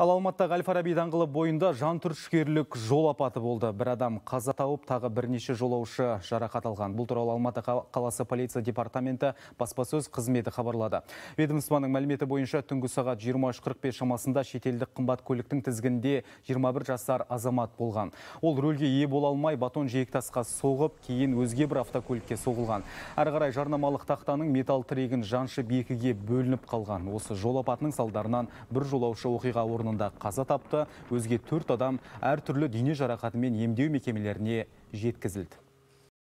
Ал Алматыдағы Әл-Фараби даңғылы бойында жантүршігерлік жол апаты болды. Бір адам қаза тауып, тағы бірнеше жолаушы жарақат алған. Бұл туралы Алматы қаласы полиция департаменті баспасөз қызметі хабарлады. Ведомствоның мәліметі бойынша түнгі сағат 23:45 шамасында шетелдік қымбат көліктің тізгінде 21 жасар азамат болған. Ол рөлге ие бола алмай батон жиектасқа соғып, кейін өзге бір автокөлікке соғылған. Әрі қарай жарнамалық тақтаның металл тірегін жаншып екіге бөлініп қалған. Осы жол апатының салдарынан бір жолаушы оқиға орнын қаза тапты өзге төрт адам әртүрлі дене жарақатымен емдеу мекемелеріне жеткізілді